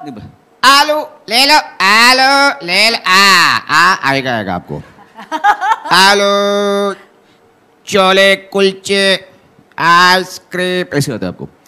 आलू ले लो आलू ले लो आ आ आएगा आएगा आपको आलू चोले कुलचे आइसक्रीम ऐसे होता है आपको